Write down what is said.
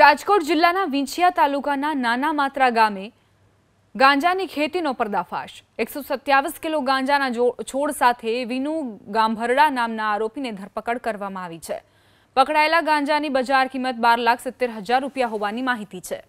રાજકોટ જિલ્લાના વિંછિયા તાલુકાના નાના માત્રા ગામે ગાંજાની ખેતીનો પર્દાફાશ એકસો સત્યાવીસ કિલો ગાંજાના છોડ સાથે વિનુ ગાંભરડા નામના આરોપીને ધરપકડ કરવામાં આવી છે પકડાયેલા ગાંજાની બજાર કિંમત બાર લાખ સિત્તેર હજાર રૂપિયા હોવાની માહિતી છે